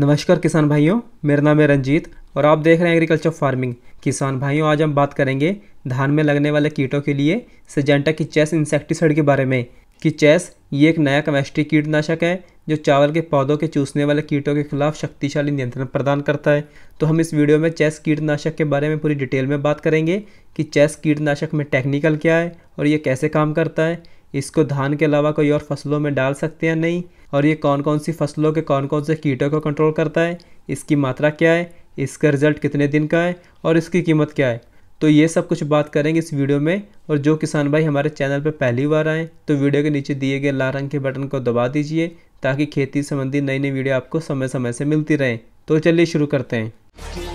नमस्कार किसान भाइयों मेरा नाम है रंजीत और आप देख रहे हैं एग्रीकल्चर फार्मिंग किसान भाइयों आज हम बात करेंगे धान में लगने वाले कीटों के लिए सजेंटा की चेस इंसेक्टिसाइड के बारे में कि चेस ये एक नया केमिस्ट्री कीटनाशक है जो चावल के पौधों के चूसने वाले कीटों के खिलाफ शक्तिशाली नियंत्रण प्रदान करता है तो हम इस वीडियो में चेस कीटनाशक के बारे में पूरी डिटेल में बात करेंगे कि चेस कीटनाशक में टेक्निकल क्या है और ये कैसे काम करता है इसको धान के अलावा कोई और फसलों में डाल सकते हैं नहीं और ये कौन कौन सी फसलों के कौन कौन से कीटों को कंट्रोल करता है इसकी मात्रा क्या है इसका रिजल्ट कितने दिन का है और इसकी कीमत क्या है तो ये सब कुछ बात करेंगे इस वीडियो में और जो किसान भाई हमारे चैनल पर पहली बार आएँ तो वीडियो के नीचे दिए गए लाल रंग के बटन को दबा दीजिए ताकि खेती संबंधी नई नई वीडियो आपको समय समय से मिलती रहें तो चलिए शुरू करते हैं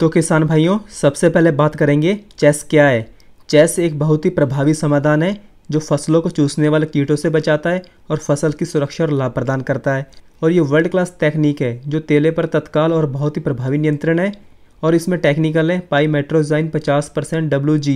तो किसान भाइयों सबसे पहले बात करेंगे चेस क्या है चेस एक बहुत ही प्रभावी समाधान है जो फसलों को चूसने वाले कीटों से बचाता है और फसल की सुरक्षा और लाभ प्रदान करता है और ये वर्ल्ड क्लास टेक्निक है जो तेले पर तत्काल और बहुत ही प्रभावी नियंत्रण है और इसमें टेक्निकल है पाई मेट्रोजाइन पचास percent W G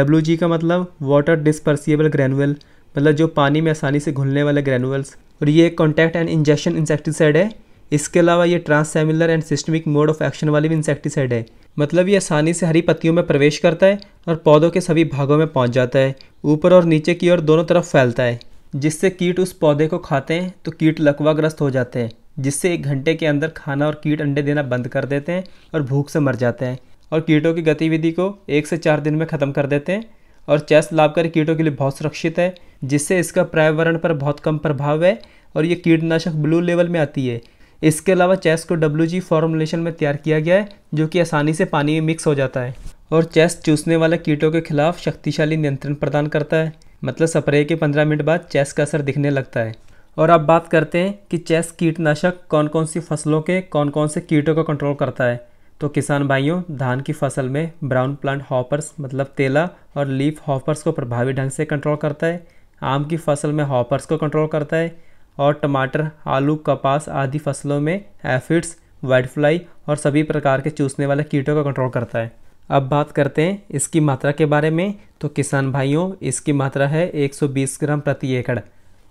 W G का मतलब वाटर डिस्पर्सिएबल ग्रेनुअल मतलब जो पानी में आसानी से घुलने वाले ग्रेनुअल्स और ये एक कॉन्टैक्ट एंड इंजेक्शन इंसेक्टिसाइड है इसके अलावा ये translaminar and systemic mode of action वाली भी इंसेक्टिसाइड है मतलब ये आसानी से हरी पत्तियों में प्रवेश करता है और पौधों के सभी भागों में पहुंच जाता है ऊपर और नीचे की ओर दोनों तरफ फैलता है जिससे कीट उस पौधे को खाते हैं तो कीट लकवाग्रस्त हो जाते हैं जिससे एक घंटे के अंदर खाना और कीट अंडे देना बंद कर देते हैं और भूख से मर जाते हैं और कीटों की गतिविधि को एक से चार दिन में ख़त्म कर देते हैं और चेस लाभकारी कीटों के लिए बहुत सुरक्षित है जिससे इसका पर्यावरण पर बहुत कम प्रभाव है और ये कीटनाशक ब्लू लेवल में आती है इसके अलावा चेस को डब्ल्यू जी फॉर्मुलेशन में तैयार किया गया है जो कि आसानी से पानी में मिक्स हो जाता है और चेस चूसने वाले कीटों के खिलाफ शक्तिशाली नियंत्रण प्रदान करता है मतलब स्प्रे के पंद्रह मिनट बाद चेस का असर दिखने लगता है और अब बात करते हैं कि चेस कीटनाशक कौन कौन सी फसलों के कौन कौन से कीटों को कंट्रोल करता है तो किसान भाइयों धान की फसल में ब्राउन प्लांट हॉपर्स मतलब तेला और लीफ हॉपर्स को प्रभावी ढंग से कंट्रोल करता है आम की फसल में हॉपर्स को कंट्रोल करता है और टमाटर आलू कपास आदि फसलों में एफिड्स वाइट फ्लाई और सभी प्रकार के चूसने वाले कीटों का कंट्रोल करता है अब बात करते हैं इसकी मात्रा के बारे में तो किसान भाइयों इसकी मात्रा है 120 ग्राम प्रति एकड़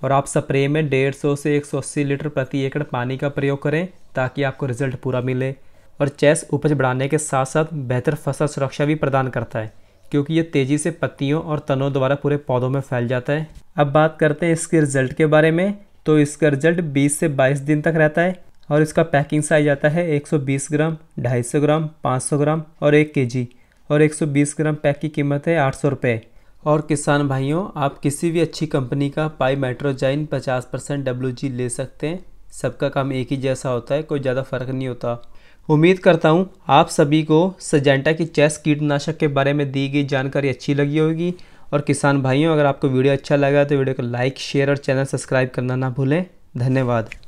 और आप स्प्रे में 150 से 180 लीटर प्रति एकड़ पानी का प्रयोग करें ताकि आपको रिजल्ट पूरा मिले और चेस उपज बढ़ाने के साथ साथ बेहतर फसल सुरक्षा भी प्रदान करता है क्योंकि ये तेज़ी से पत्तियों और तनों द्वारा पूरे पौधों में फैल जाता है अब बात करते हैं इसके रिजल्ट के बारे में तो इसका रिजल्ट 20 से 22 दिन तक रहता है और इसका पैकिंग साइज आता है 120 ग्राम 250 ग्राम 500 ग्राम और 1 के और 120 ग्राम पैक की कीमत है आठ सौ रुपये और किसान भाइयों आप किसी भी अच्छी कंपनी का पाई मेट्रोजाइन पचास परसेंट डब्ल्यू ले सकते हैं सबका काम एक ही जैसा होता है कोई ज़्यादा फ़र्क नहीं होता उम्मीद करता हूँ आप सभी को सजेंटा की चेस कीटनाशक के बारे में दी गई जानकारी अच्छी लगी होगी और किसान भाइयों अगर आपको वीडियो अच्छा लगा तो वीडियो को लाइक शेयर और चैनल सब्सक्राइब करना ना भूलें धन्यवाद